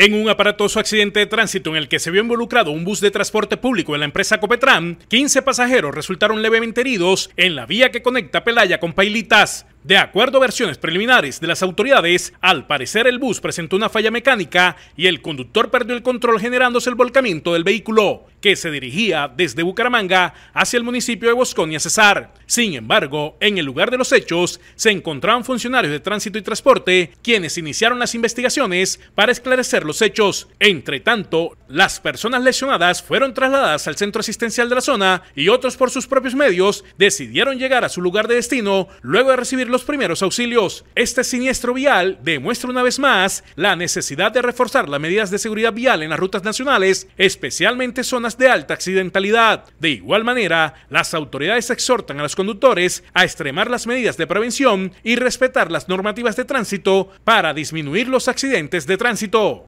En un aparatoso accidente de tránsito en el que se vio involucrado un bus de transporte público de la empresa Copetran, 15 pasajeros resultaron levemente heridos en la vía que conecta Pelaya con Pailitas. De acuerdo a versiones preliminares de las autoridades, al parecer el bus presentó una falla mecánica y el conductor perdió el control generándose el volcamiento del vehículo que se dirigía desde Bucaramanga hacia el municipio de Bosconia Cesar. Sin embargo, en el lugar de los hechos se encontraron funcionarios de tránsito y transporte quienes iniciaron las investigaciones para esclarecer los hechos. Entre tanto, las personas lesionadas fueron trasladadas al centro asistencial de la zona y otros por sus propios medios decidieron llegar a su lugar de destino luego de recibir los primeros auxilios. Este siniestro vial demuestra una vez más la necesidad de reforzar las medidas de seguridad vial en las rutas nacionales, especialmente zonas de alta accidentalidad. De igual manera, las autoridades exhortan a los conductores a extremar las medidas de prevención y respetar las normativas de tránsito para disminuir los accidentes de tránsito.